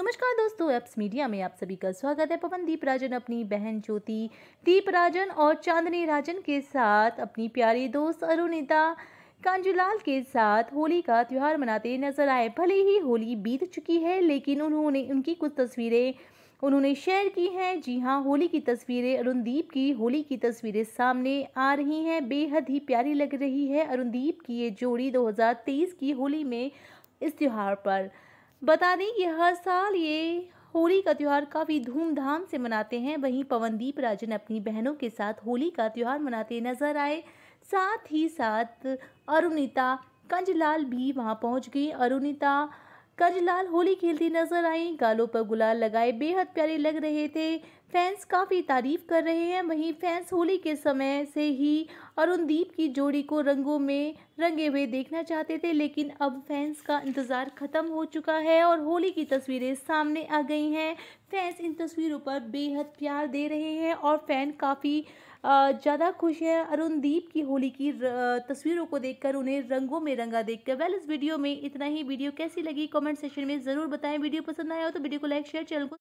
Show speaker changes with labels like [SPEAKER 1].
[SPEAKER 1] नमस्कार दोस्तों apps media में आप सभी का स्वागत है पवन दीप राजन अपनी बहन ज्योति दीप राजन और चांदनी राजन के साथ अपनी प्यारी दोस्त अरुणिता कांजुलाल के साथ होली का त्यौहार मनाते नजर आए भले ही होली बीत चुकी है लेकिन उन्होंने उनकी कुछ तस्वीरें उन्होंने शेयर की हैं जी हाँ होली की तस्वीरें अरुणदीप की होली की तस्वीरें सामने आ रही हैं बेहद ही प्यारी लग रही है अरुणदीप की ये जोड़ी 2023 की होली में इस त्यौहार पर बता दें कि हर साल ये होली का त्यौहार काफ़ी धूमधाम से मनाते हैं वहीं पवनदीप राजन अपनी बहनों के साथ होली का त्यौहार मनाते नजर आए साथ ही साथ अरुणिता कंजलाल भी वहां पहुंच गई अरुणिता कंजलाल होली खेलती नजर आई गालों पर गुलाल लगाए बेहद प्यारे लग रहे थे फैंस काफ़ी तारीफ कर रहे हैं वहीं फैंस होली के समय से ही अरुणदीप की जोड़ी को रंगों में रंगे हुए देखना चाहते थे लेकिन अब फैंस का इंतज़ार ख़त्म हो चुका है और होली की तस्वीरें सामने आ गई हैं फैंस इन तस्वीरों पर बेहद प्यार दे रहे हैं और फ़ैन काफ़ी ज़्यादा खुश है अरुणदीप की होली की तस्वीरों को देखकर उन्हें रंगों में रंगा देखकर वेल इस वीडियो में इतना ही वीडियो कैसी लगी कमेंट सेशन में ज़रूर बताएं वीडियो पसंद आया हो तो वीडियो को लाइक शेयर चैनल को